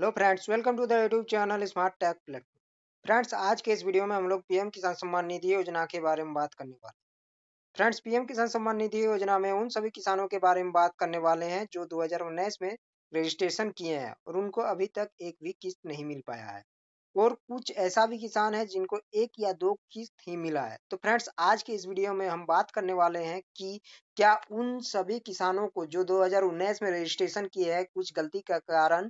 hello friends welcome to the YouTube channel smart tech platform friends आज के इस video में हम लोग पीएम किसान सम्मान निधि योजना के बारे में बात करने वाले हैं फ्रेंड्स पीएम किसान सम्मान निधि योजना में उन सभी किसानों के बारे में बात करने वाले हैं जो दो में रजिस्ट्रेशन किए हैं और उनको अभी तक एक भी किस्त नहीं मिल पाया है और कुछ ऐसा भी किसान है जिनको एक या दो किस्त ही मिला है तो फ्रेंड्स आज के इस वीडियो में हम बात करने वाले हैं कि क्या उन सभी किसानों को जो 2019 में रजिस्ट्रेशन किए हैं कुछ गलती का कारण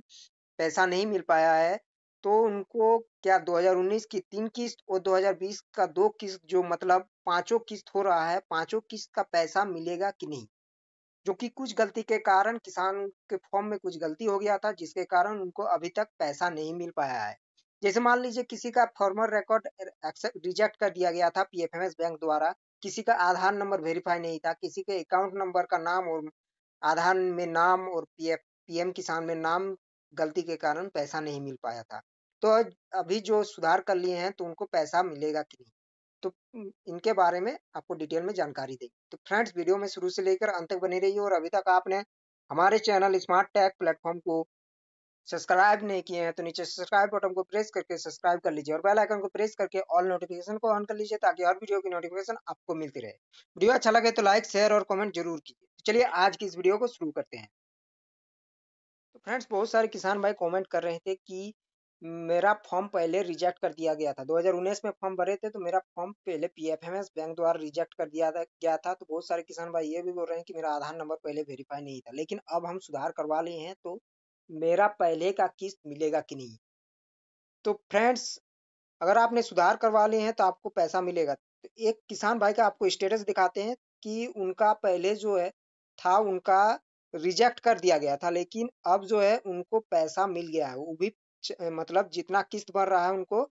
पैसा नहीं मिल पाया है तो उनको क्या 2019 की तीन किस्त और 2020 का दो किस्त जो मतलब पांचों किस्त हो रहा है पांचों किस्त का पैसा मिलेगा कि नहीं जो कि कुछ गलती के कारण किसान के फॉर्म में कुछ गलती हो गया था जिसके कारण उनको अभी तक पैसा नहीं मिल पाया है जैसे मान लीजिए किसी का फॉर्मर रिकॉर्ड रिजेक्ट कर दिया गया था पी बैंक द्वारा किसी का आधार नंबर वेरीफाई नहीं था किसी के अकाउंट नंबर का नाम और आधार में नाम और पी पीएम किसान में नाम गलती के कारण पैसा नहीं मिल पाया था तो अभी जो सुधार कर लिए हैं तो उनको पैसा मिलेगा कि नहीं तो इनके बारे में आपको डिटेल में जानकारी देंगे तो फ्रेंड्स वीडियो में शुरू से लेकर अंत तक बनी रही और अभी तक आपने हमारे चैनल स्मार्ट टैग प्लेटफॉर्म को सब्सक्राइब नहीं किए हैं तो नीचे सब्सक्राइब बटन को प्रेस करके सब्सक्राइब कर लीजिए और बेल आइकन को प्रेस करके ऑल नोटिफिकेशन को ऑन कर लीजिए ताकि और वीडियो की नोटिफिकेशन आपको मिलती रहे वीडियो अच्छा लगे तो लाइक शेयर और कमेंट जरूर कीजिए तो चलिए आज की इस वीडियो को शुरू करते हैं फ्रेंड्स बहुत सारे किसान भाई कमेंट कर रहे थे कि मेरा फॉर्म पहले रिजेक्ट कर दिया गया था 2019 में फॉर्म भरे थे तो मेरा फॉर्म पहले पीएफएमएस बैंक द्वारा रिजेक्ट कर दिया गया था तो बहुत सारे किसान भाई ये भी बोल रहे हैं कि मेरा आधार नंबर पहले वेरीफाई नहीं था लेकिन अब हम सुधार करवा लिए हैं तो मेरा पहले का किस्त मिलेगा कि नहीं तो फ्रेंड्स अगर आपने सुधार करवा लिए हैं तो आपको पैसा मिलेगा तो एक किसान भाई का आपको स्टेटस दिखाते हैं कि उनका पहले जो है था उनका रिजेक्ट कर दिया गया था लेकिन अब जो है उनको पैसा मिल गया है वो भी मतलब जितना किस्त भर रहा है उनको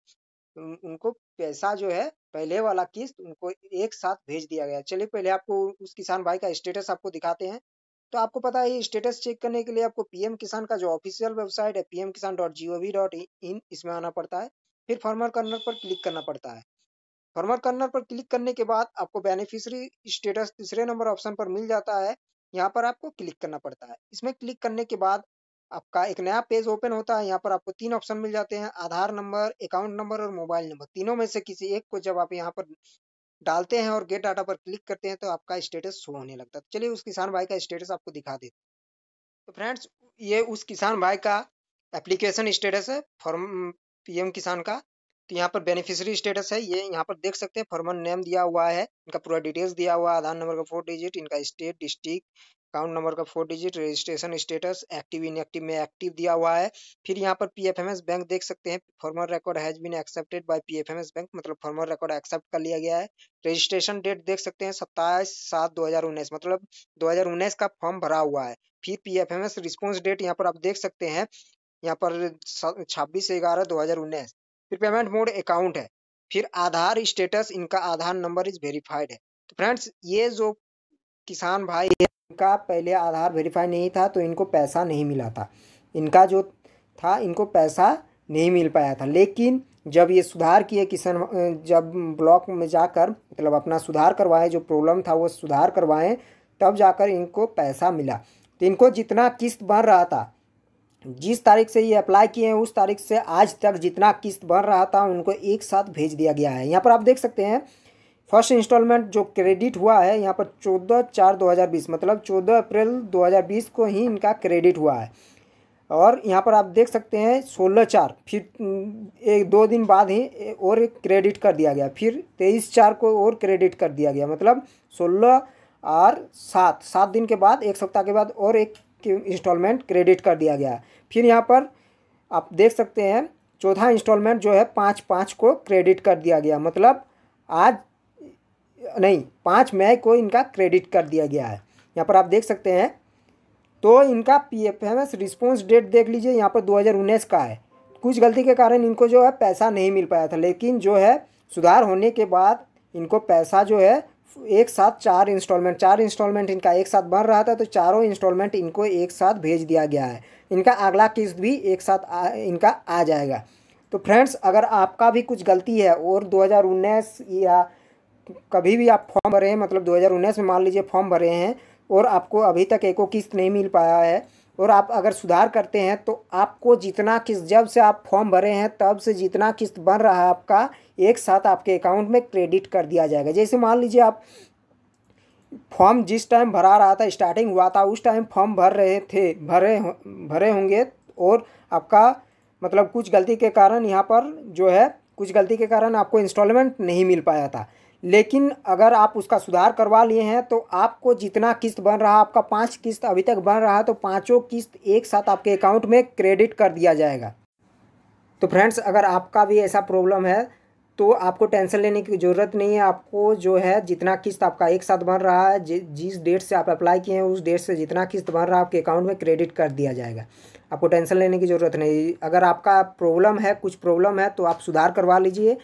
उनको पैसा जो है पहले वाला किस्त उनको एक साथ भेज दिया गया चलिए पहले आपको उस किसान भाई का स्टेटस आपको दिखाते हैं तो आपको पता है स्टेटस चेक करने के लिए आपको पीएम किसान का जो ऑफिशियल वेबसाइट है PM Kisan dot G O V dot in इसमें आना पड़ता है फिर फॉर्मर कर्नर पर क्लिक करना पड़ता है फॉर्मर कर्नर पर क्लिक करने के बाद आपको बेनिफिशरी स्टेटस तीसरे नंबर ऑप्शन पर मिल जाता है यहाँ पर आपको क्लिक करना पड़ता है इसमें क्लिक करने के बाद आपका एक नया पेज ओपन होता है यहाँ पर आपको तीन ऑप्शन मिल जाते हैं आधार नंबर अकाउंट नंबर और मोबाइल नंबर तीनों में से किसी एक को जब आप यहाँ पर डालते हैं और गेट डाटा पर क्लिक करते हैं तो आपका स्टेटस शो होने लगता है चलिए उस किसान भाई का स्टेटस आपको दिखा देते तो फ्रेंड्स ये उस किसान भाई का एप्लीकेशन स्टेटस है फॉर्म पीएम किसान का तो यहाँ पर बेनिफिशियरी स्टेटस है ये यहाँ पर देख सकते हैं फॉर्मल नेम दिया हुआ है इनका पूरा डिटेल्स दिया हुआ है आधार नंबर का फोर डिजिट इनका स्टेट डिस्ट्रिक्ट अकाउंट नंबर का four digit registration status active inactive में एक्टिव दिया हुआ है फिर यहाँ पर पीएफएमएस बैंक देख सकते हैं farmer record has been accepted by PFMS bank मतलब फॉर्मर रिकॉर्ड एक्सेप्ट कर लिया गया है रजिस्ट्रेशन डेट देख सकते हैं सत्ताईस सात दो हजार उन्नीस मतलब दो हजार उन्नीस का फॉर्म भरा हुआ है फिर एस रिस्पॉन्स डेट यहाँ पर आप देख सकते हैं यहाँ पर छब्बीस ग्यारह दो हजार उन्नीस फिर पेमेंट मोड अकाउंट है फिर आधार स्टेटस इनका आधार नंबर इज वेरीफाइड है तो फ्रेंड्स ये जो किसान भाई इनका पहले आधार वेरीफाई नहीं था तो इनको पैसा नहीं मिला था इनका जो था इनको पैसा नहीं मिल पाया था लेकिन जब ये सुधार किए किसान जब ब्लॉक में जाकर मतलब अपना सुधार करवाए जो प्रॉब्लम था वो सुधार करवाएं तब जाकर इनको पैसा मिला तो इनको जितना किस्त बन रहा था जिस तारीख से ये अप्लाई किए हैं उस तारीख से आज तक जितना किस्त बन रहा था उनको एक साथ भेज दिया गया है यहाँ पर आप देख सकते हैं फर्स्ट इंस्टॉलमेंट जो क्रेडिट हुआ है यहाँ पर चौदह चार दो हज़ार बीस मतलब चौदह अप्रैल दो हज़ार बीस को ही इनका क्रेडिट हुआ है और यहाँ पर आप देख सकते हैं सोलह चार फिर हम्म, एक दो दिन बाद ही और एक क्रेडिट कर दिया गया फिर तेईस चार को और क्रेडिट कर दिया गया मतलब सोलह और सात सात दिन के बाद एक सप्ताह के बाद और एक इंस्टॉलमेंट क्रेडिट कर दिया गया फिर यहाँ पर आप देख सकते हैं चौथा इंस्टॉलमेंट जो है पाँच पाँच को क्रेडिट कर दिया गया मतलब आज नहीं पाँच मई को इनका क्रेडिट कर दिया गया है यहाँ पर आप देख सकते हैं तो इनका P F M S response date देख लीजिए यहाँ पर 2019 का है कुछ गलती के कारण इनको जो है पैसा नहीं मिल पाया था लेकिन जो है सुधार होने के बाद इनको पैसा जो है एक साथ चार इंस्टॉलमेंट चार इंस्टॉलमेंट इनका एक साथ बन रहा था तो चारों इंस्टॉलमेंट इनको एक साथ भेज दिया गया है इनका अगला किस्त भी एक साथ आ, इनका आ जाएगा तो फ्रेंड्स अगर आपका भी कुछ गलती है और दो या कभी भी आप फॉर्म भरे हैं मतलब दो में मान लीजिए फॉर्म भरे हैं और आपको अभी तक एको किस्त नहीं मिल पाया है और आप अगर सुधार करते हैं तो आपको जितना किस्त जब से आप फॉर्म भरे हैं तब से जितना किस्त बन रहा है आपका एक साथ आपके अकाउंट में क्रेडिट कर दिया जाएगा जैसे मान लीजिए आप फॉर्म जिस टाइम भरा रहा था स्टार्टिंग हुआ था उस टाइम फॉर्म भर रहे थे भरे भरे होंगे और आपका मतलब कुछ गलती के कारण यहाँ पर जो है कुछ गलती के कारण आपको इंस्टॉलमेंट नहीं मिल पाया था लेकिन अगर आप उसका सुधार करवा लिए हैं तो आपको जितना किस्त बन रहा आपका पाँच किस्त अभी तक बन रहा तो पाँचों किस्त एक साथ आपके अकाउंट में क्रेडिट कर दिया जाएगा तो फ्रेंड्स अगर आपका भी ऐसा प्रॉब्लम है तो आपको टेंशन लेने की ज़रूरत नहीं है आपको जो है जितना किस्त आपका एक साथ बन रहा है जिस डेट से आप अप्लाई किए हैं उस डेट से जितना किस्त बन रहा है आपके अकाउंट में क्रेडिट कर दिया जाएगा आपको टेंशन लेने की ज़रूरत नहीं अगर आपका प्रॉब्लम है कुछ प्रॉब्लम है तो आप सुधार करवा लीजिए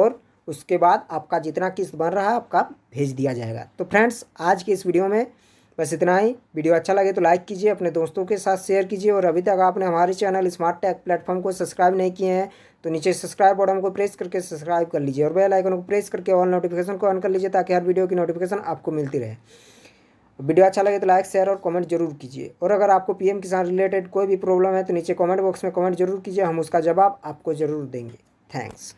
और उसके बाद आपका जितना किस्त बन रहा है आपका भेज दिया जाएगा तो फ्रेंड्स आज की इस वीडियो में बस इतना ही वीडियो अच्छा लगे तो लाइक कीजिए अपने दोस्तों के साथ शेयर कीजिए और अभी तक आपने हमारे चैनल स्मार्ट टैग प्लेटफॉर्म को सब्सक्राइब नहीं किए हैं तो नीचे सब्सक्राइब बटन को प्रेस करके सब्सक्राइब कर लीजिए और बेल आइकन को प्रेस करके ऑल नोटिफिकेशन को ऑन कर लीजिए ताकि हर वीडियो की नोटिफिकेशन आपको मिलती रहे वीडियो अच्छा लगे तो लाइक शेयर और कमेंट जरूर कीजिए और अगर आपको पीएम किसान रिलेटेड कोई भी प्रॉब्लम है तो नीचे कमेंट बॉक्स में कमेंट जरूर कीजिए हम उसका जवाब आपको जरूर देंगे थैंक्स